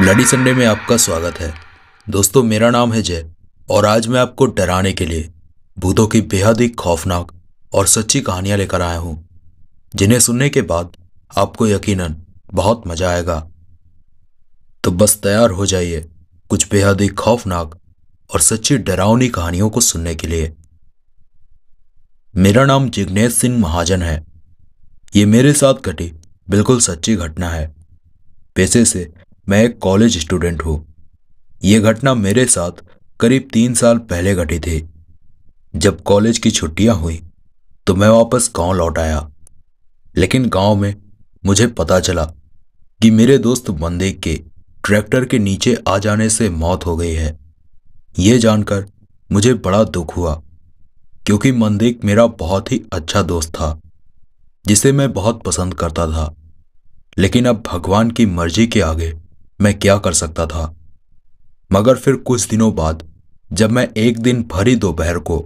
bloody Sunday में आपका स्वागत है दोस्तों मेरा नाम है जय और आज मैं आपको डराने के लिए भूतों की बेहद ही खौफनाक और सच्ची कहानियां लेकर आया हूं जिन्हें सुनने के बाद आपको यकीनन बहुत मजा आएगा तो बस तैयार हो जाइए कुछ बेहद ही खौफनाक और सच्ची डरावनी कहानियों को सुनने के लिए मेरा नाम जिग्नेश सिंह महाजन है ये मेरे साथ घटी बिल्कुल सच्ची घटना है पैसे से मैं एक कॉलेज स्टूडेंट हूँ ये घटना मेरे साथ करीब तीन साल पहले घटी थी जब कॉलेज की छुट्टियां हुई तो मैं वापस गांव लौट आया लेकिन गांव में मुझे पता चला कि मेरे दोस्त बंदे के ट्रैक्टर के नीचे आ जाने से मौत हो गई है ये जानकर मुझे बड़ा दुख हुआ क्योंकि मंदेक मेरा बहुत ही अच्छा दोस्त था जिसे मैं बहुत पसंद करता था लेकिन अब भगवान की मर्जी के आगे मैं क्या कर सकता था मगर फिर कुछ दिनों बाद जब मैं एक दिन भरी दोपहर को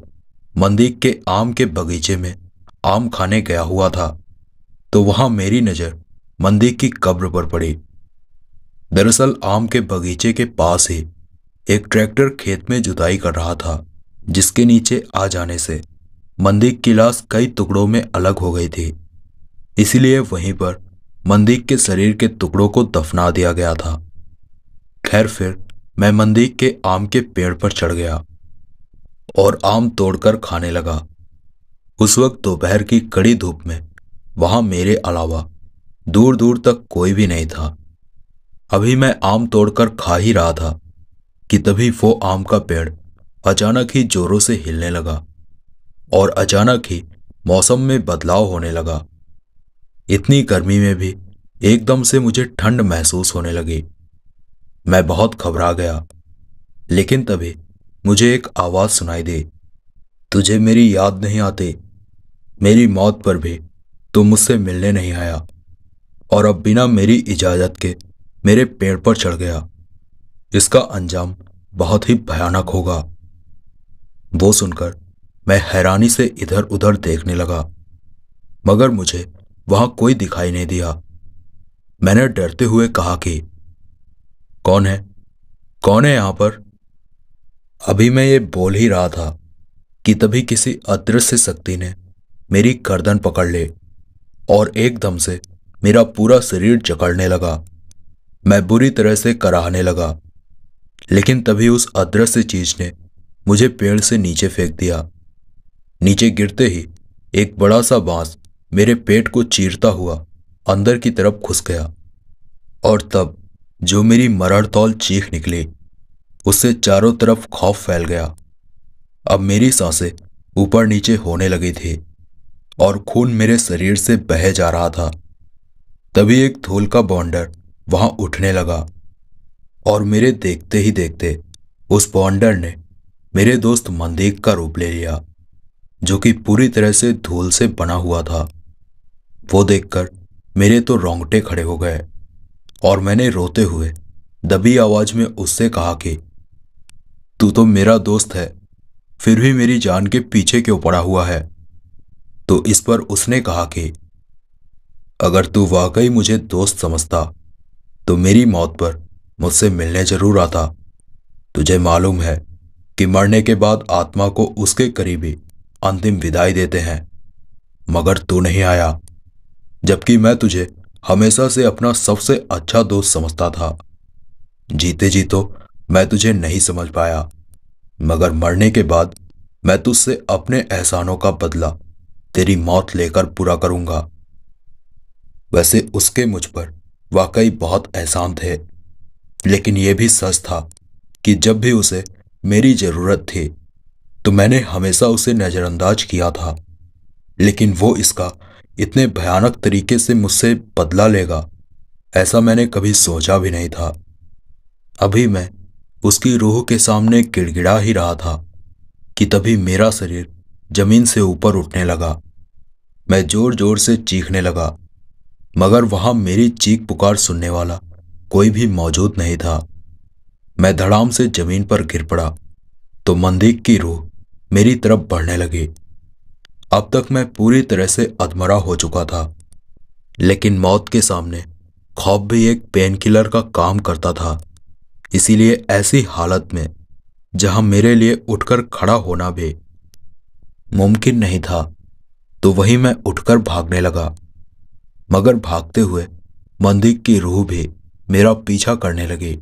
मंदिर के आम के बगीचे में आम खाने गया हुआ था तो वहां मेरी नज़र मंदिर की कब्र पर पड़ी दरअसल आम के बगीचे के पास ही एक ट्रैक्टर खेत में जुताई कर रहा था जिसके नीचे आ जाने से मंदिर की लाश कई टुकड़ों में अलग हो गई थी इसलिए वहीं पर मंदीक के शरीर के टुकड़ों को दफना दिया गया था खैर फिर मैं मंदीक के आम के पेड़ पर चढ़ गया और आम तोड़कर खाने लगा उस वक्त दोपहर की कड़ी धूप में वहां मेरे अलावा दूर दूर तक कोई भी नहीं था अभी मैं आम तोड़कर खा ही रहा था कि तभी वो आम का पेड़ अचानक ही जोरों से हिलने लगा और अचानक ही मौसम में बदलाव होने लगा इतनी गर्मी में भी एकदम से मुझे ठंड महसूस होने लगी मैं बहुत घबरा गया लेकिन तभी मुझे एक आवाज़ सुनाई दी तुझे मेरी याद नहीं आती मेरी मौत पर भी तू मुझसे मिलने नहीं आया और अब बिना मेरी इजाज़त के मेरे पेड़ पर चढ़ गया इसका अंजाम बहुत ही भयानक होगा वो सुनकर मैं हैरानी से इधर उधर देखने लगा मगर मुझे वहां कोई दिखाई नहीं दिया मैंने डरते हुए कहा कि कौन है कौन है यहां पर अभी मैं ये बोल ही रहा था कि तभी किसी अदृश्य शक्ति ने मेरी गर्दन पकड़ ले और एकदम से मेरा पूरा शरीर जकड़ने लगा मैं बुरी तरह से कराहने लगा लेकिन तभी उस अदृश्य चीज ने मुझे पेड़ से नीचे फेंक दिया नीचे गिरते ही एक बड़ा सा बांस मेरे पेट को चीरता हुआ अंदर की तरफ घुस गया और तब जो मेरी मरड़तौल चीख निकली उससे चारों तरफ खौफ फैल गया अब मेरी सांसें ऊपर नीचे होने लगी थी और खून मेरे शरीर से बह जा रहा था तभी एक धूल का बॉन्डर वहां उठने लगा और मेरे देखते ही देखते उस बॉन्डर ने मेरे दोस्त मंदीक का रूप ले लिया जो कि पूरी तरह से धूल से बना हुआ था वो देखकर मेरे तो रोंगटे खड़े हो गए और मैंने रोते हुए दबी आवाज में उससे कहा कि तू तो मेरा दोस्त है फिर भी मेरी जान के पीछे क्यों पड़ा हुआ है तो इस पर उसने कहा कि अगर तू वाकई मुझे दोस्त समझता तो मेरी मौत पर मुझसे मिलने जरूर आता तुझे मालूम है कि मरने के बाद आत्मा को उसके करीबी अंतिम विदाई देते हैं मगर तू नहीं आया जबकि मैं तुझे हमेशा से अपना सबसे अच्छा दोस्त समझता था जीते जी तो मैं तुझे नहीं समझ पाया मगर मरने के बाद मैं तुझसे अपने एहसानों का बदला तेरी मौत लेकर पूरा करूंगा वैसे उसके मुझ पर वाकई बहुत एहसान थे लेकिन यह भी सच था कि जब भी उसे मेरी ज़रूरत थी तो मैंने हमेशा उसे नज़रअंदाज किया था लेकिन वो इसका इतने भयानक तरीके से मुझसे बदला लेगा ऐसा मैंने कभी सोचा भी नहीं था अभी मैं उसकी रूह के सामने गिड़गिड़ा ही रहा था कि तभी मेरा शरीर जमीन से ऊपर उठने लगा मैं जोर जोर से चीखने लगा मगर वहां मेरी चीख पुकार सुनने वाला कोई भी मौजूद नहीं था मैं धड़ाम से जमीन पर गिर पड़ा तो मंदिक की रूह मेरी तरफ बढ़ने लगी अब तक मैं पूरी तरह से अधमरा हो चुका था लेकिन मौत के सामने खौफ भी एक पेन किलर का काम करता था इसीलिए ऐसी हालत में जहां मेरे लिए उठकर खड़ा होना भी मुमकिन नहीं था तो वहीं मैं उठकर भागने लगा मगर भागते हुए मंदिर की रूह भी मेरा पीछा करने लगी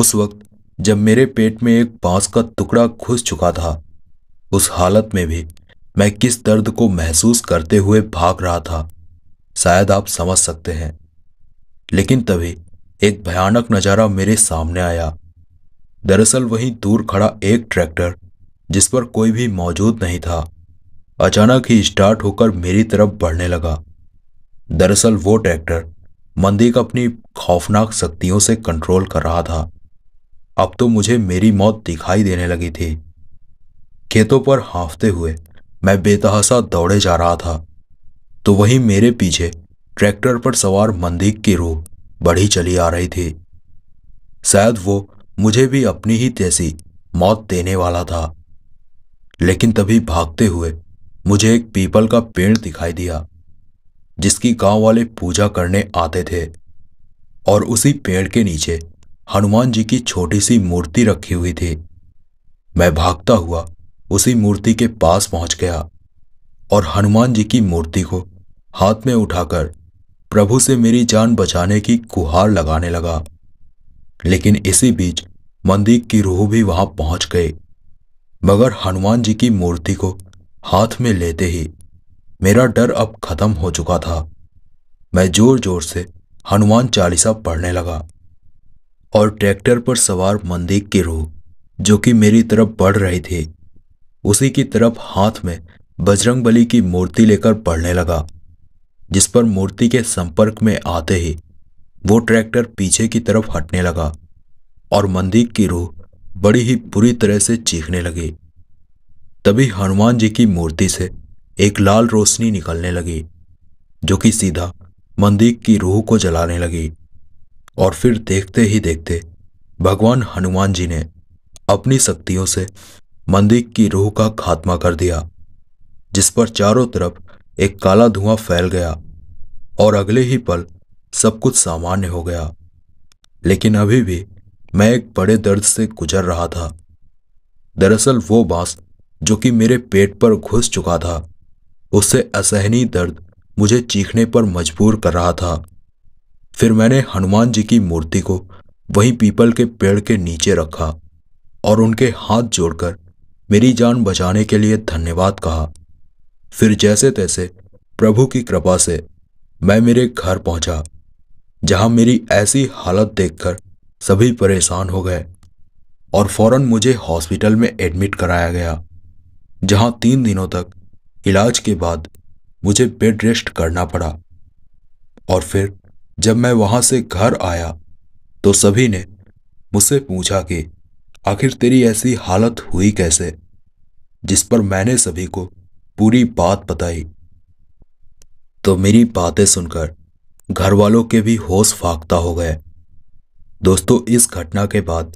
उस वक्त जब मेरे पेट में एक बांस का टुकड़ा घुस चुका था उस हालत में भी मैं किस दर्द को महसूस करते हुए भाग रहा था शायद आप समझ सकते हैं लेकिन तभी एक भयानक नज़ारा मेरे सामने आया दरअसल वहीं दूर खड़ा एक ट्रैक्टर जिस पर कोई भी मौजूद नहीं था अचानक ही स्टार्ट होकर मेरी तरफ बढ़ने लगा दरअसल वो ट्रैक्टर मंदी का अपनी खौफनाक शक्तियों से कंट्रोल कर रहा था अब तो मुझे मेरी मौत दिखाई देने लगी थी खेतों पर हाँफते हुए मैं बेतहासा दौड़े जा रहा था तो वहीं मेरे पीछे ट्रैक्टर पर सवार मंदीक की रूह बढ़ी चली आ रही थी शायद वो मुझे भी अपनी ही जैसी मौत देने वाला था लेकिन तभी भागते हुए मुझे एक पीपल का पेड़ दिखाई दिया जिसकी गांव वाले पूजा करने आते थे और उसी पेड़ के नीचे हनुमान जी की छोटी सी मूर्ति रखी हुई थी मैं भागता हुआ उसी मूर्ति के पास पहुंच गया और हनुमान जी की मूर्ति को हाथ में उठाकर प्रभु से मेरी जान बचाने की गुहार लगाने लगा लेकिन इसी बीच मंदिर की रूह भी वहां पहुंच गई मगर हनुमान जी की मूर्ति को हाथ में लेते ही मेरा डर अब खत्म हो चुका था मैं जोर जोर से हनुमान चालीसा पढ़ने लगा और ट्रैक्टर पर सवार मंदिर की रूह जो कि मेरी तरफ बढ़ रही थी उसी की तरफ हाथ में बजरंग बली की मूर्ति लेकर पढ़ने लगा जिस पर मूर्ति के संपर्क में आते ही वो ट्रैक्टर पीछे की तरफ हटने लगा और मंदिर की रूह बड़ी ही बुरी तरह से चीखने लगी तभी हनुमान जी की मूर्ति से एक लाल रोशनी निकलने लगी जो कि सीधा मंदिर की रूह को जलाने लगी और फिर देखते ही देखते भगवान हनुमान जी ने अपनी शक्तियों से मंदिर की रूह का खात्मा कर दिया जिस पर चारों तरफ एक काला धुआं फैल गया और अगले ही पल सब कुछ सामान्य हो गया लेकिन अभी भी मैं एक बड़े दर्द से गुजर रहा था दरअसल वो बांस जो कि मेरे पेट पर घुस चुका था उससे असहनीय दर्द मुझे चीखने पर मजबूर कर रहा था फिर मैंने हनुमान जी की मूर्ति को वहीं पीपल के पेड़ के नीचे रखा और उनके हाथ जोड़कर मेरी जान बचाने के लिए धन्यवाद कहा फिर जैसे तैसे प्रभु की कृपा से मैं मेरे घर पहुंचा जहां मेरी ऐसी हालत देखकर सभी परेशान हो गए और फौरन मुझे हॉस्पिटल में एडमिट कराया गया जहां तीन दिनों तक इलाज के बाद मुझे बेड रेस्ट करना पड़ा और फिर जब मैं वहां से घर आया तो सभी ने मुझसे पूछा कि आखिर तेरी ऐसी हालत हुई कैसे जिस पर मैंने सभी को पूरी बात बताई तो मेरी बातें सुनकर घर वालों के भी होश फाकता हो गए दोस्तों इस घटना के बाद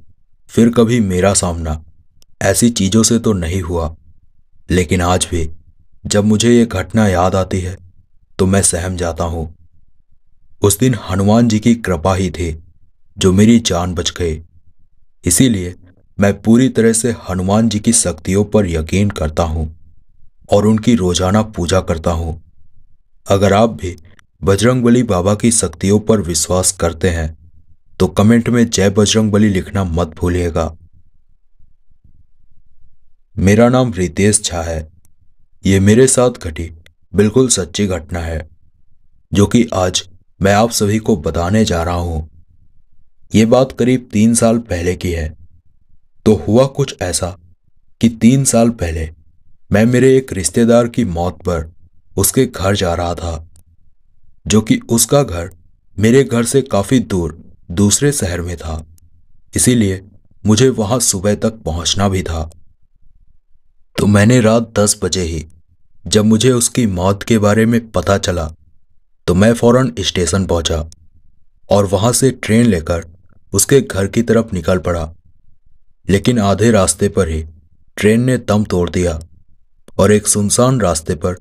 फिर कभी मेरा सामना ऐसी चीज़ों से तो नहीं हुआ लेकिन आज भी जब मुझे ये घटना याद आती है तो मैं सहम जाता हूं उस दिन हनुमान जी की कृपा ही थी जो मेरी जान बच गई इसीलिए मैं पूरी तरह से हनुमान जी की शक्तियों पर यकीन करता हूं और उनकी रोजाना पूजा करता हूं अगर आप भी बजरंगबली बाबा की शक्तियों पर विश्वास करते हैं तो कमेंट में जय बजरंगबली लिखना मत भूलिएगा मेरा नाम रितेश झा है ये मेरे साथ घटी बिल्कुल सच्ची घटना है जो कि आज मैं आप सभी को बताने जा रहा हूं ये बात करीब तीन साल पहले की है तो हुआ कुछ ऐसा कि तीन साल पहले मैं मेरे एक रिश्तेदार की मौत पर उसके घर जा रहा था जो कि उसका घर मेरे घर से काफ़ी दूर दूसरे शहर में था इसीलिए मुझे वहां सुबह तक पहुंचना भी था तो मैंने रात दस बजे ही जब मुझे उसकी मौत के बारे में पता चला तो मैं फौरन स्टेशन पहुंचा और वहां से ट्रेन लेकर उसके घर की तरफ निकल पड़ा लेकिन आधे रास्ते पर ही ट्रेन ने दम तोड़ दिया और एक सुनसान रास्ते पर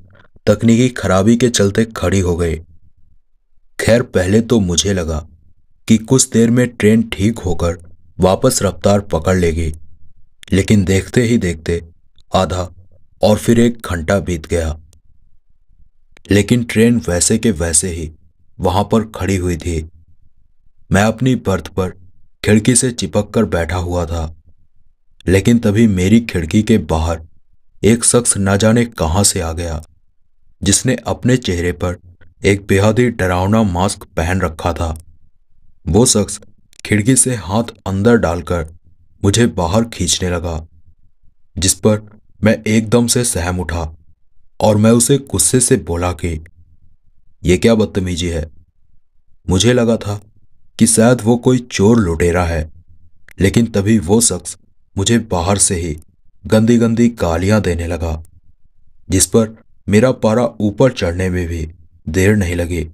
तकनीकी खराबी के चलते खड़ी हो गई खैर पहले तो मुझे लगा कि कुछ देर में ट्रेन ठीक होकर वापस रफ्तार पकड़ लेगी लेकिन देखते ही देखते आधा और फिर एक घंटा बीत गया लेकिन ट्रेन वैसे के वैसे ही वहां पर खड़ी हुई थी मैं अपनी बर्थ पर खिड़की से चिपक कर बैठा हुआ था लेकिन तभी मेरी खिड़की के बाहर एक शख्स न जाने कहां से आ गया जिसने अपने चेहरे पर एक बेहद ही डरावना मास्क पहन रखा था वो शख्स खिड़की से हाथ अंदर डालकर मुझे बाहर खींचने लगा जिस पर मैं एकदम से सहम उठा और मैं उसे गुस्से से बोला कि यह क्या बदतमीजी है मुझे लगा था कि शायद वो कोई चोर लुटेरा है लेकिन तभी वो शख्स मुझे बाहर से ही गंदी गंदी गालियां देने लगा जिस पर मेरा पारा ऊपर चढ़ने में भी देर नहीं लगी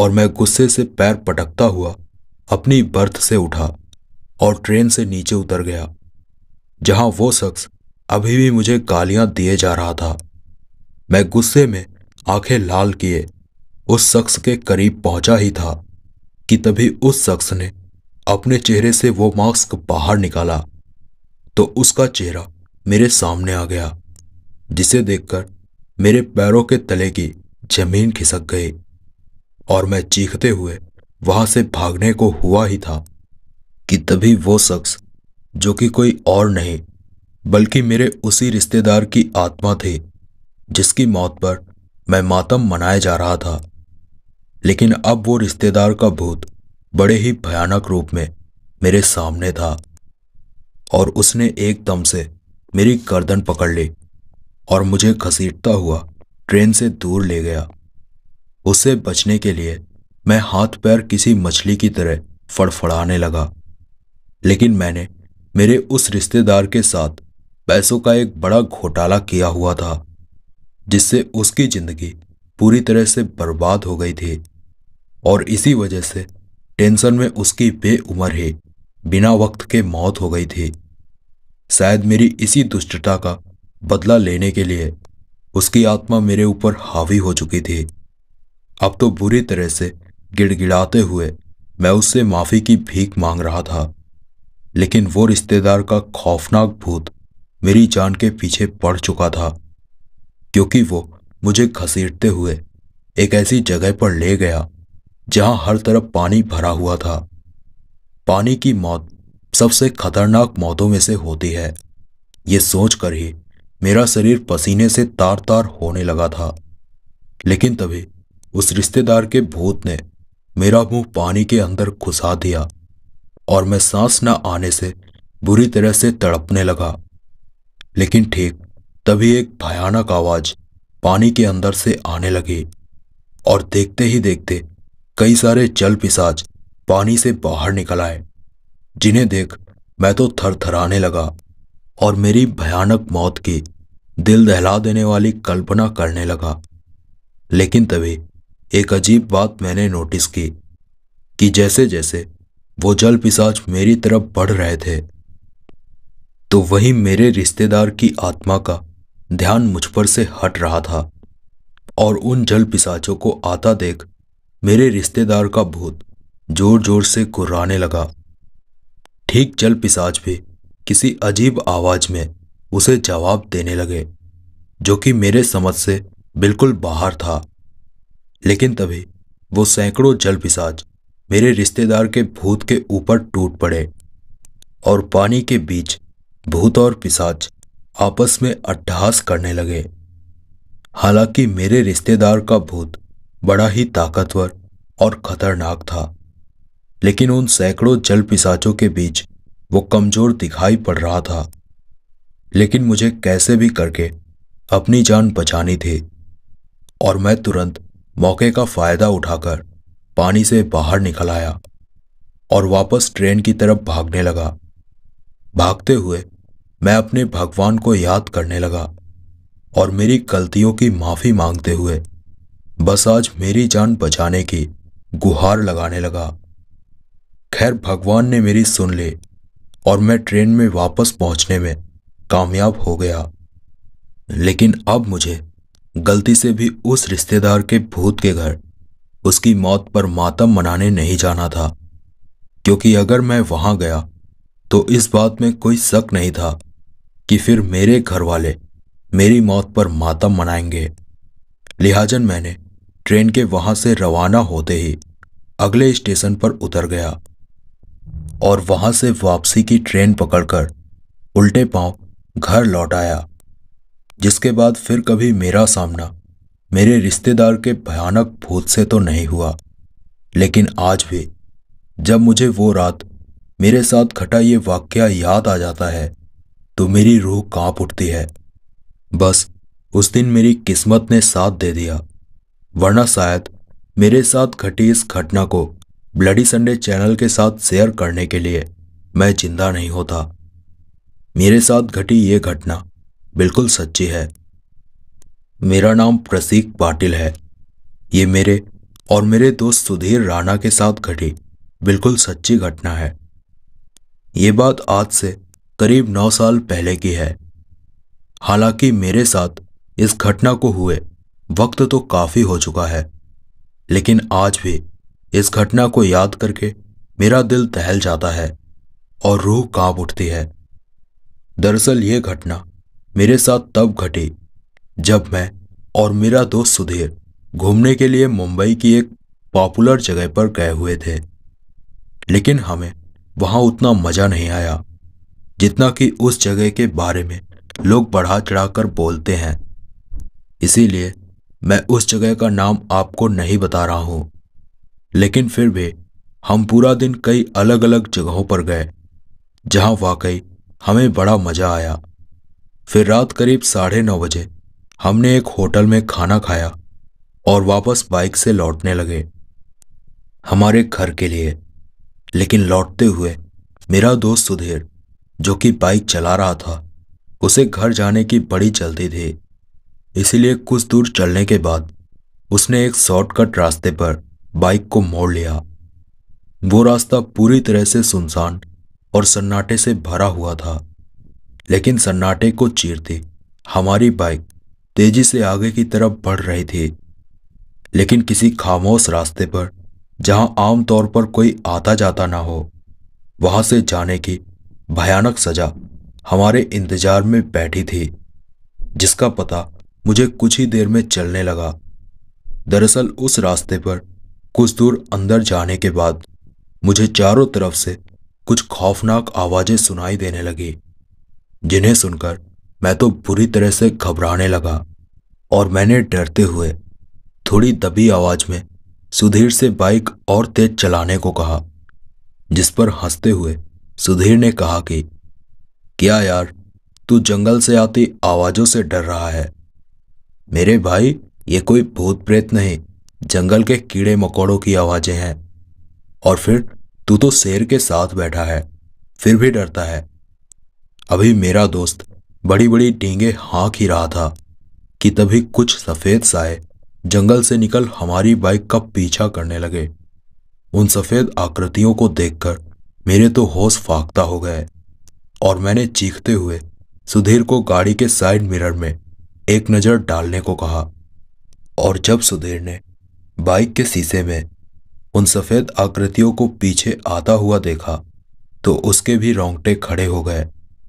और मैं गुस्से से पैर पटकता हुआ अपनी बर्थ से उठा और ट्रेन से नीचे उतर गया जहां वो शख्स अभी भी मुझे गालियां दिए जा रहा था मैं गुस्से में आंखें लाल किए उस शख्स के करीब पहुंचा ही था कि तभी उस शख्स ने अपने चेहरे से वो मास्क बाहर निकाला तो उसका चेहरा मेरे सामने आ गया जिसे देखकर मेरे पैरों के तले की जमीन खिसक गई और मैं चीखते हुए वहां से भागने को हुआ ही था कि तभी वो शख्स जो कि कोई और नहीं बल्कि मेरे उसी रिश्तेदार की आत्मा थी जिसकी मौत पर मैं मातम मनाया जा रहा था लेकिन अब वो रिश्तेदार का भूत बड़े ही भयानक रूप में मेरे सामने था और उसने एकदम से मेरी गर्दन पकड़ ली और मुझे घसीटता हुआ ट्रेन से दूर ले गया उससे बचने के लिए मैं हाथ पैर किसी मछली की तरह फड़फड़ाने लगा लेकिन मैंने मेरे उस रिश्तेदार के साथ पैसों का एक बड़ा घोटाला किया हुआ था जिससे उसकी जिंदगी पूरी तरह से बर्बाद हो गई थी और इसी वजह से टेंशन में उसकी बेउमर ही बिना वक्त के मौत हो गई थी शायद मेरी इसी दुष्टता का बदला लेने के लिए उसकी आत्मा मेरे ऊपर हावी हो चुकी थी अब तो बुरी तरह से गिड़गिड़ाते हुए मैं उससे माफ़ी की भीख मांग रहा था लेकिन वो रिश्तेदार का खौफनाक भूत मेरी जान के पीछे पड़ चुका था क्योंकि वो मुझे घसीटते हुए एक ऐसी जगह पर ले गया जहां हर तरफ पानी भरा हुआ था पानी की मौत सबसे खतरनाक मौतों में से होती है ये सोचकर ही मेरा शरीर पसीने से तार तार होने लगा था लेकिन तभी उस रिश्तेदार के भूत ने मेरा मुंह पानी के अंदर घुसा दिया और मैं सांस न आने से बुरी तरह से तड़पने लगा लेकिन ठीक तभी एक भयानक आवाज पानी के अंदर से आने लगी और देखते ही देखते कई सारे जल पिसाज पानी से बाहर निकल आए जिन्हें देख मैं तो थरथराने लगा और मेरी भयानक मौत की दिल दहला देने वाली कल्पना करने लगा लेकिन तभी एक अजीब बात मैंने नोटिस की कि जैसे जैसे वो जल पिसाच मेरी तरफ बढ़ रहे थे तो वही मेरे रिश्तेदार की आत्मा का ध्यान मुझ पर से हट रहा था और उन जल पिसाचों को आता देख मेरे रिश्तेदार का भूत जोर जोर से कुर्राने लगा ठीक जल पिसाज भी किसी अजीब आवाज में उसे जवाब देने लगे जो कि मेरे समझ से बिल्कुल बाहर था लेकिन तभी वो सैकड़ों जल पिसाज मेरे रिश्तेदार के भूत के ऊपर टूट पड़े और पानी के बीच भूत और पिसाच आपस में अट्ठहास करने लगे हालांकि मेरे रिश्तेदार का भूत बड़ा ही ताकतवर और खतरनाक था लेकिन उन सैकड़ों जल पिसाचों के बीच वो कमजोर दिखाई पड़ रहा था लेकिन मुझे कैसे भी करके अपनी जान बचानी थी और मैं तुरंत मौके का फायदा उठाकर पानी से बाहर निकल आया और वापस ट्रेन की तरफ भागने लगा भागते हुए मैं अपने भगवान को याद करने लगा और मेरी गलतियों की माफ़ी मांगते हुए बस आज मेरी जान बचाने की गुहार लगाने लगा खैर भगवान ने मेरी सुन ली और मैं ट्रेन में वापस पहुंचने में कामयाब हो गया लेकिन अब मुझे गलती से भी उस रिश्तेदार के भूत के घर उसकी मौत पर मातम मनाने नहीं जाना था क्योंकि अगर मैं वहां गया तो इस बात में कोई शक नहीं था कि फिर मेरे घर वाले मेरी मौत पर मातम मनाएंगे लिहाजन मैंने ट्रेन के वहां से रवाना होते ही अगले स्टेशन पर उतर गया और वहां से वापसी की ट्रेन पकड़कर उल्टे पांव घर लौट आया जिसके बाद फिर कभी मेरा सामना मेरे रिश्तेदार के भयानक भूत से तो नहीं हुआ लेकिन आज भी जब मुझे वो रात मेरे साथ घटा ये वाक्य याद आ जाता है तो मेरी रूह कांप उठती है बस उस दिन मेरी किस्मत ने साथ दे दिया वरना शायद मेरे साथ घटी इस घटना को ब्लडी संडे चैनल के साथ शेयर करने के लिए मैं जिंदा नहीं होता मेरे साथ घटी ये घटना बिल्कुल सच्ची है मेरा नाम प्रसीक पाटिल है ये मेरे और मेरे दोस्त सुधीर राणा के साथ घटी बिल्कुल सच्ची घटना है ये बात आज से करीब नौ साल पहले की है हालांकि मेरे साथ इस घटना को हुए वक्त तो काफ़ी हो चुका है लेकिन आज भी इस घटना को याद करके मेरा दिल दहल जाता है और रूह कांप उठती है दरअसल ये घटना मेरे साथ तब घटी जब मैं और मेरा दोस्त सुधीर घूमने के लिए मुंबई की एक पॉपुलर जगह पर गए हुए थे लेकिन हमें वहां उतना मज़ा नहीं आया जितना कि उस जगह के बारे में लोग बढ़ा चढ़ाकर बोलते हैं इसीलिए मैं उस जगह का नाम आपको नहीं बता रहा हूं लेकिन फिर भी हम पूरा दिन कई अलग अलग जगहों पर गए जहां वाकई हमें बड़ा मज़ा आया फिर रात करीब साढ़े नौ बजे हमने एक होटल में खाना खाया और वापस बाइक से लौटने लगे हमारे घर के लिए लेकिन लौटते हुए मेरा दोस्त सुधीर जो कि बाइक चला रहा था उसे घर जाने की बड़ी जल्दी थी इसीलिए कुछ दूर चलने के बाद उसने एक शॉर्टकट रास्ते पर बाइक को मोड़ लिया वो रास्ता पूरी तरह से सुनसान और सन्नाटे से भरा हुआ था लेकिन सन्नाटे को चीरते हमारी बाइक तेजी से आगे की तरफ बढ़ रही थी लेकिन किसी खामोश रास्ते पर जहां आमतौर पर कोई आता जाता ना हो वहां से जाने की भयानक सजा हमारे इंतजार में बैठी थी जिसका पता मुझे कुछ ही देर में चलने लगा दरअसल उस रास्ते पर कुछ दूर अंदर जाने के बाद मुझे चारों तरफ से कुछ खौफनाक आवाजें सुनाई देने लगी जिन्हें सुनकर मैं तो बुरी तरह से घबराने लगा और मैंने डरते हुए थोड़ी दबी आवाज में सुधीर से बाइक और तेज चलाने को कहा जिस पर हंसते हुए सुधीर ने कहा कि क्या यार तू जंगल से आती आवाजों से डर रहा है मेरे भाई ये कोई भूत प्रेत नहीं जंगल के कीड़े मकोड़ों की आवाजें हैं और फिर तू तो शेर के साथ बैठा है फिर भी डरता है अभी मेरा दोस्त बड़ी बड़ी डींगे हाँक ही रहा था कि तभी कुछ सफ़ेद साए जंगल से निकल हमारी बाइक का पीछा करने लगे उन सफ़ेद आकृतियों को देखकर मेरे तो होश फाकता हो गए और मैंने चीखते हुए सुधीर को गाड़ी के साइड मिरर में एक नज़र डालने को कहा और जब सुधीर ने बाइक के शीशे में उन सफेद आकृतियों को पीछे आता हुआ देखा तो उसके भी रोंगटे खड़े हो गए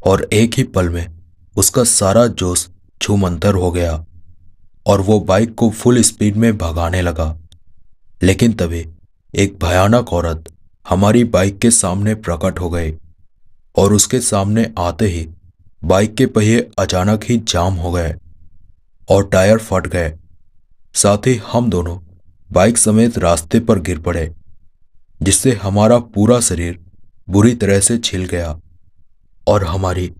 और एक ही पल में उसका सारा जोश छूमंतर हो गया और वो बाइक को फुल स्पीड में भगाने लगा लेकिन तभी एक भयानक औरत हमारी बाइक के सामने प्रकट हो गई और उसके सामने आते ही बाइक के पहिए अचानक ही जाम हो गए और टायर फट गए साथ ही हम दोनों बाइक समेत रास्ते पर गिर पड़े जिससे हमारा पूरा शरीर बुरी तरह से छिल गया और हमारी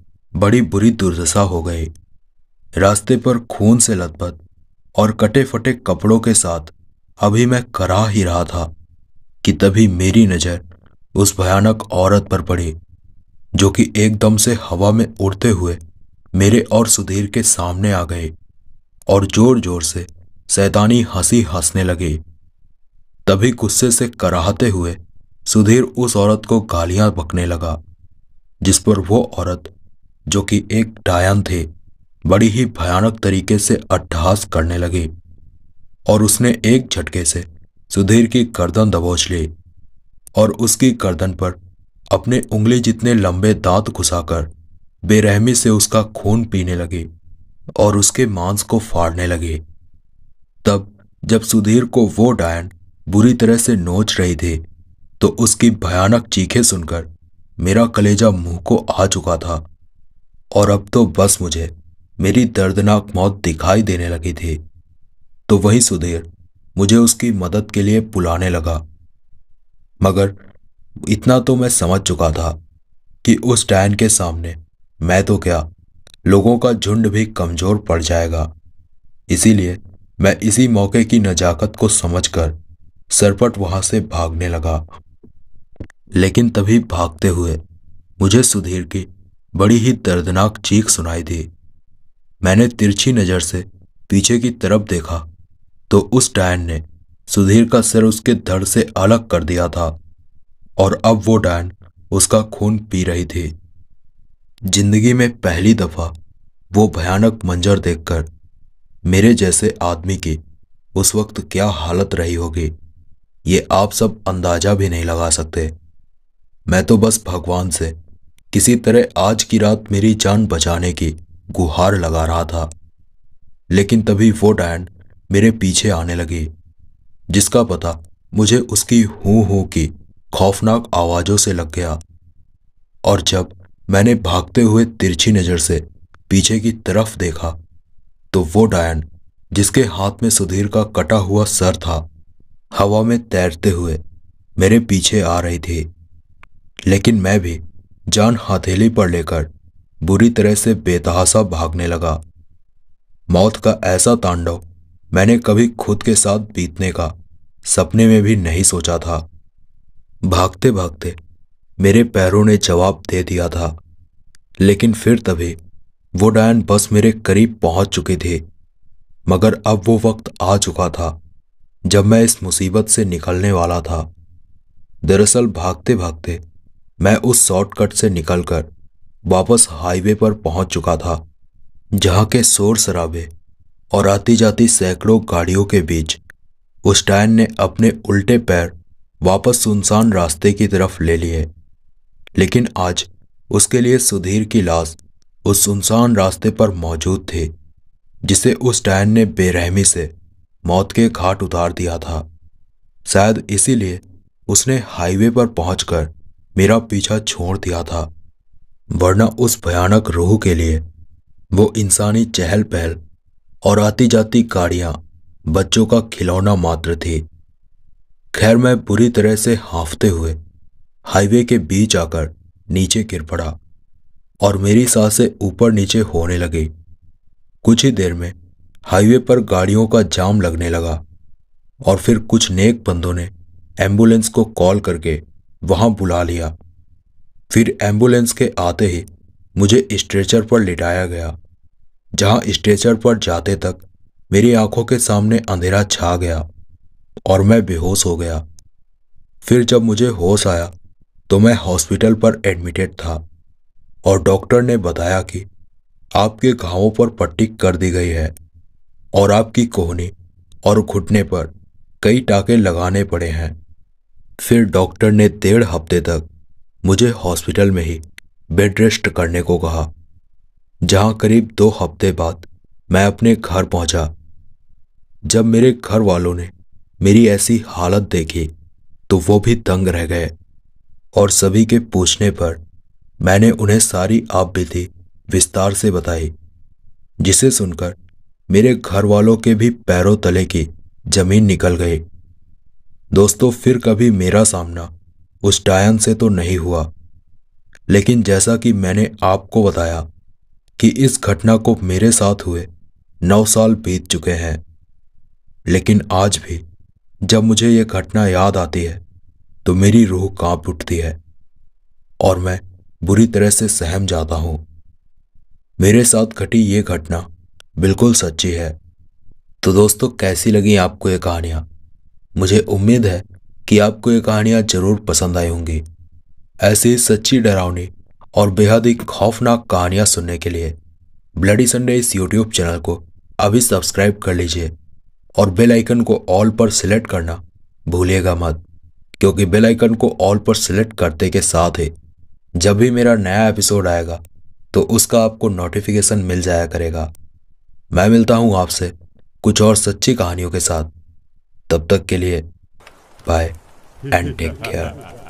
बड़ी बुरी दुर्दशा हो गई रास्ते पर खून से लथपथ और कटे फटे कपड़ों के साथ अभी मैं करा ही रहा था कि तभी मेरी नज़र उस भयानक औरत पर पड़ी जो कि एकदम से हवा में उड़ते हुए मेरे और सुधीर के सामने आ गए और जोर जोर से सैतानी हंसी हंसने लगे तभी गुस्से से कराहते हुए सुधीर उस औरत को गालियां बकने लगा जिस पर वो औरत जो कि एक डायन थे बड़ी ही भयानक तरीके से अट्ठहास करने लगे और उसने एक झटके से सुधीर की गर्दन दबोच ली और उसकी गर्दन पर अपने उंगली जितने लंबे दांत घुसाकर बेरहमी से उसका खून पीने लगे और उसके मांस को फाड़ने लगे तब जब सुधीर को वो डायन बुरी तरह से नोच रही थी तो उसकी भयानक चीखें सुनकर मेरा कलेजा मुंह को आ चुका था और अब तो बस मुझे मेरी दर्दनाक मौत दिखाई देने लगी थी तो वही सुधीर मुझे उसकी मदद के लिए बुलाने लगा मगर इतना तो मैं समझ चुका था कि उस डायन के सामने मैं तो क्या लोगों का झुंड भी कमजोर पड़ जाएगा इसीलिए मैं इसी मौके की नजाकत को समझकर सरपट वहां से भागने लगा लेकिन तभी भागते हुए मुझे सुधीर की बड़ी ही दर्दनाक चीख सुनाई दी मैंने तिरछी नज़र से पीछे की तरफ देखा तो उस डायन ने सुधीर का सिर उसके धड़ से अलग कर दिया था और अब वो डायन उसका खून पी रही थी जिंदगी में पहली दफा वो भयानक मंजर देखकर मेरे जैसे आदमी की उस वक्त क्या हालत रही होगी ये आप सब अंदाजा भी नहीं लगा सकते मैं तो बस भगवान से किसी तरह आज की रात मेरी जान बचाने की गुहार लगा रहा था लेकिन तभी वो डैंड मेरे पीछे आने लगी जिसका पता मुझे उसकी हूं हू की खौफनाक आवाज़ों से लग गया और जब मैंने भागते हुए तिरछी नज़र से पीछे की तरफ देखा तो वो डायन जिसके हाथ में सुधीर का कटा हुआ सर था हवा में तैरते हुए मेरे पीछे आ रही थी लेकिन मैं भी जान हथेली पर लेकर बुरी तरह से बेतहासा भागने लगा मौत का ऐसा तांडव मैंने कभी खुद के साथ बीतने का सपने में भी नहीं सोचा था भागते भागते मेरे पैरों ने जवाब दे दिया था लेकिन फिर तभी वो डायन बस मेरे करीब पहुंच चुके थे मगर अब वो वक्त आ चुका था जब मैं इस मुसीबत से निकलने वाला था दरअसल भागते भागते मैं उस शॉर्टकट से निकलकर वापस हाईवे पर पहुंच चुका था जहां के शोर शराबे और आती जाती सैकड़ों गाड़ियों के बीच उस डायन ने अपने उल्टे पैर वापस सुनसान रास्ते की तरफ ले लिए लेकिन आज उसके लिए सुधीर की लाश उस सुनसान रास्ते पर मौजूद थे जिसे उस डायन ने बेरहमी से मौत के घाट उतार दिया था शायद इसीलिए उसने हाईवे पर पहुंचकर मेरा पीछा छोड़ दिया था वरना उस भयानक रूह के लिए वो इंसानी चहल पहल और आती जाती गाड़ियां बच्चों का खिलौना मात्र थी खैर मैं बुरी तरह से हाँफते हुए हाईवे के बीच आकर नीचे गिर पड़ा और मेरी सांसें ऊपर नीचे होने लगी कुछ ही देर में हाईवे पर गाड़ियों का जाम लगने लगा और फिर कुछ नेक बंदों ने एम्बुलेंस को कॉल करके वहां बुला लिया फिर एम्बुलेंस के आते ही मुझे स्ट्रेचर पर लिटाया गया जहां स्ट्रेचर पर जाते तक मेरी आंखों के सामने अंधेरा छा गया और मैं बेहोश हो गया फिर जब मुझे होश आया तो मैं हॉस्पिटल पर एडमिटेड था और डॉक्टर ने बताया कि आपके घावों पर पट्टी कर दी गई है और आपकी कोहनी और घुटने पर कई टाके लगाने पड़े हैं फिर डॉक्टर ने डेढ़ हफ्ते तक मुझे हॉस्पिटल में ही बेड रेस्ट करने को कहा जहां करीब दो हफ्ते बाद मैं अपने घर पहुंचा जब मेरे घर वालों ने मेरी ऐसी हालत देखी तो वो भी तंग रह गए और सभी के पूछने पर मैंने उन्हें सारी आप बीती विस्तार से बताई जिसे सुनकर मेरे घर वालों के भी पैरों तले की जमीन निकल गई दोस्तों फिर कभी मेरा सामना उस डायन से तो नहीं हुआ लेकिन जैसा कि मैंने आपको बताया कि इस घटना को मेरे साथ हुए नौ साल बीत चुके हैं लेकिन आज भी जब मुझे यह घटना याद आती है तो मेरी रूह कांप उठती है और मैं बुरी तरह से सहम जाता हूं मेरे साथ घटी ये घटना बिल्कुल सच्ची है तो दोस्तों कैसी लगी आपको ये कहानियां मुझे उम्मीद है कि आपको ये कहानियां जरूर पसंद आई होंगी ऐसी सच्ची डरावनी और बेहद ही खौफनाक कहानियां सुनने के लिए ब्लडी संडे इस यूट्यूब चैनल को अभी सब्सक्राइब कर लीजिए और बेल आइकन को ऑल पर सिलेक्ट करना भूलिएगा मत क्योंकि बेल आइकन को ऑल पर सिलेक्ट करते के साथ ही जब भी मेरा नया एपिसोड आएगा तो उसका आपको नोटिफिकेशन मिल जाया करेगा मैं मिलता हूं आपसे कुछ और सच्ची कहानियों के साथ तब तक के लिए बाय एंड टेक केयर